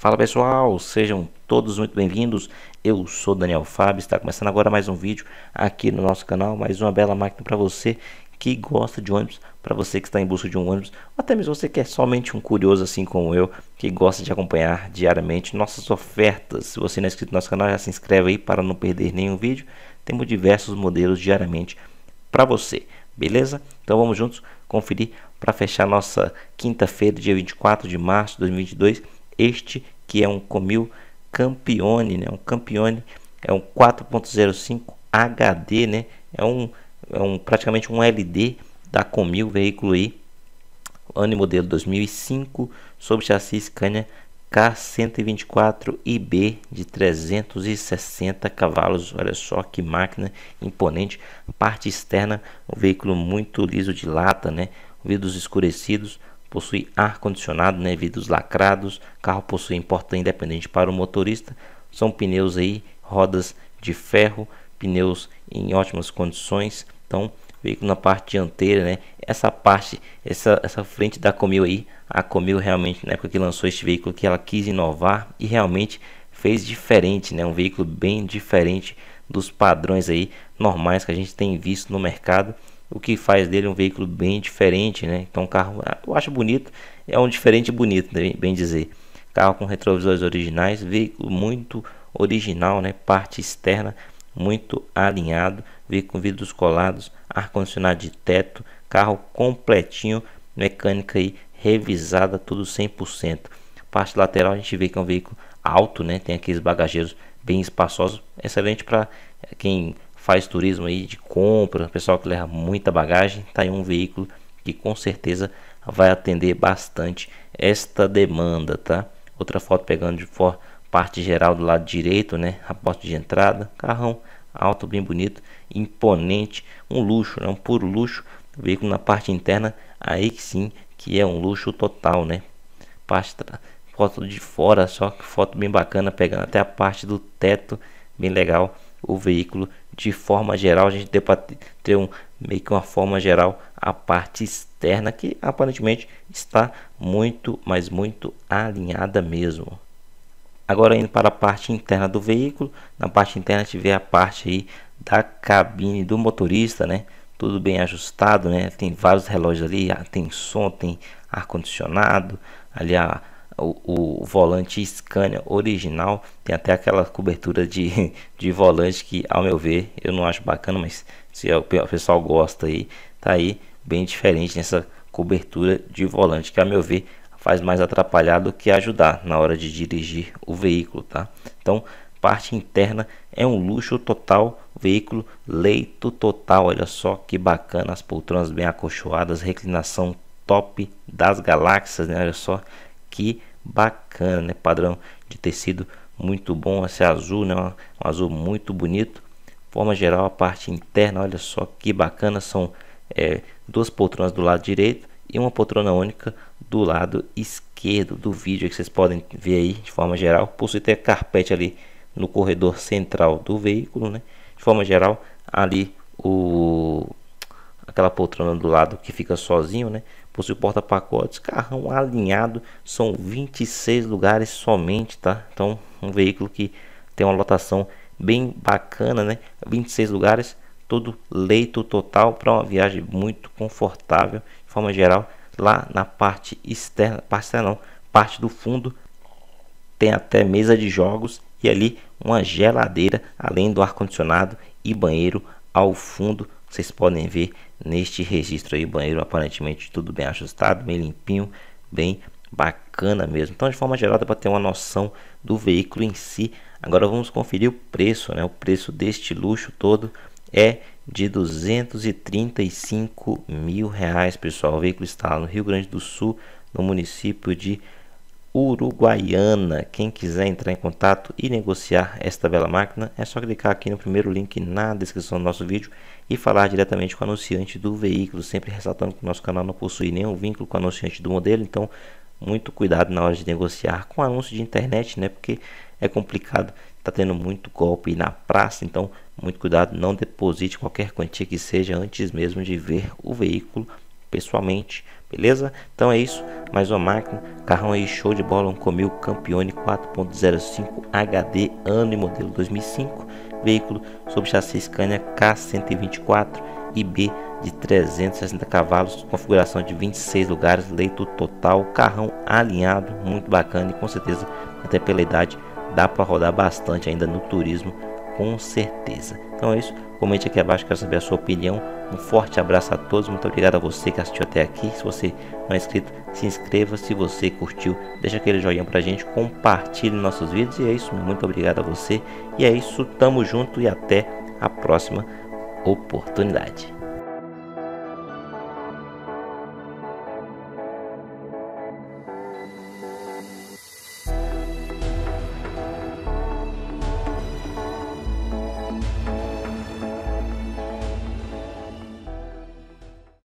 Fala pessoal, sejam todos muito bem-vindos. Eu sou Daniel Fábio, está começando agora mais um vídeo aqui no nosso canal, mais uma bela máquina para você que gosta de ônibus, para você que está em busca de um ônibus, ou até mesmo você que é somente um curioso assim como eu, que gosta de acompanhar diariamente nossas ofertas. Se você não é inscrito no nosso canal, já se inscreve aí para não perder nenhum vídeo. Temos diversos modelos diariamente para você, beleza? Então vamos juntos conferir para fechar nossa quinta-feira, dia 24 de março de 2022 este que é um Comil Campione, né? Um Campione é um 4.05 HD, né? É um, é um praticamente um LD da Comil veículo aí, ano e modelo 2005, sob chassi Scania K124IB de 360 cavalos. Olha só que máquina imponente. Parte externa, um veículo muito liso de lata, né? Vidros escurecidos, possui ar-condicionado, né, vidros lacrados, carro possui porta independente para o motorista, são pneus aí, rodas de ferro, pneus em ótimas condições, então veículo na parte dianteira, né, essa parte, essa, essa frente da Comil aí, a Comil realmente na época que lançou este veículo que ela quis inovar e realmente fez diferente, né, um veículo bem diferente dos padrões aí normais que a gente tem visto no mercado, o que faz dele um veículo bem diferente, né? Então um carro, ah, eu acho bonito, é um diferente bonito, né? bem dizer. Carro com retrovisores originais, veículo muito original, né? Parte externa muito alinhado, veículo com vidros colados, ar condicionado de teto, carro completinho, mecânica aí revisada, tudo 100%. Parte lateral a gente vê que é um veículo alto, né? Tem aqueles bagageiros bem espaçosos, excelente para eh, quem faz turismo aí de compra, pessoal que leva muita bagagem, tá aí um veículo que com certeza vai atender bastante esta demanda, tá? Outra foto pegando de fora parte geral do lado direito, né? A porta de entrada, carrão alto, bem bonito, imponente, um luxo, né? um puro luxo. veículo na parte interna, aí que sim, que é um luxo total, né? Parte foto de fora, só que foto bem bacana, pegando até a parte do teto, bem legal o veículo de forma geral. A gente tem para ter um, meio que uma forma geral a parte externa que aparentemente está muito, mas muito alinhada mesmo. Agora indo para a parte interna do veículo, na parte interna tiver a parte aí da cabine do motorista, né? Tudo bem ajustado, né? Tem vários relógios ali, tem som, tem ar condicionado, ali a o, o, volante Scania original tem até aquela cobertura de, de volante que ao meu ver eu não acho bacana mas se é o pessoal gosta aí tá aí bem diferente nessa cobertura de volante que a meu ver faz mais atrapalhar do que ajudar na hora de dirigir o veículo tá então parte interna é um luxo total veículo leito total olha só que bacana as poltronas bem acolchoadas reclinação top das galáxias né olha só que bacana, né? Padrão de tecido muito bom, esse azul, né? Um azul muito bonito. Forma geral, a parte interna, olha só que bacana, são é, duas poltronas do lado direito e uma poltrona única do lado esquerdo do vídeo que vocês podem ver aí de forma geral. Possui até carpete ali no corredor central do veículo, né? De forma geral, ali o aquela poltrona do lado que fica sozinho, né? possui porta-pacotes, carrão alinhado, são 26 lugares somente, tá? Então, um veículo que tem uma lotação bem bacana, né? 26 lugares, todo leito total para uma viagem muito confortável, de forma geral, lá na parte externa, parte externa não, parte do fundo tem até mesa de jogos e ali uma geladeira, além do ar condicionado e banheiro ao fundo vocês podem ver neste registro aí o banheiro aparentemente tudo bem ajustado, bem limpinho, bem bacana mesmo. Então, de forma geral, dá para ter uma noção do veículo em si. Agora vamos conferir o preço, né? O preço deste luxo todo é de 235 mil reais, pessoal. O veículo está no Rio Grande do Sul, no município de uruguaiana. Quem quiser entrar em contato e negociar esta bela máquina, é só clicar aqui no primeiro link na descrição do nosso vídeo e falar diretamente com o anunciante do veículo, sempre ressaltando que o nosso canal não possui nenhum vínculo com o anunciante do modelo, então muito cuidado na hora de negociar com anúncio de internet, né? Porque é complicado, tá tendo muito golpe na praça, então muito cuidado, não deposite qualquer quantia que seja antes mesmo de ver o veículo pessoalmente, beleza? Então é isso, mais uma máquina, carrão aí show de bola, um Comil campeone 4.05 HD, ano e modelo 2005, veículo sob chassi Scania K124 IB de 360 cavalos, configuração de 26 lugares, leito total, carrão alinhado, muito bacana e com certeza até pela idade dá para rodar bastante ainda no turismo com certeza. Então é isso. Comente aqui abaixo, quero saber a sua opinião. Um forte abraço a todos, muito obrigado a você que assistiu até aqui. Se você não é inscrito, se inscreva. Se você curtiu, deixa aquele joinha pra gente, compartilhe nossos vídeos. E é isso, muito obrigado a você. E é isso, tamo junto e até a próxima oportunidade.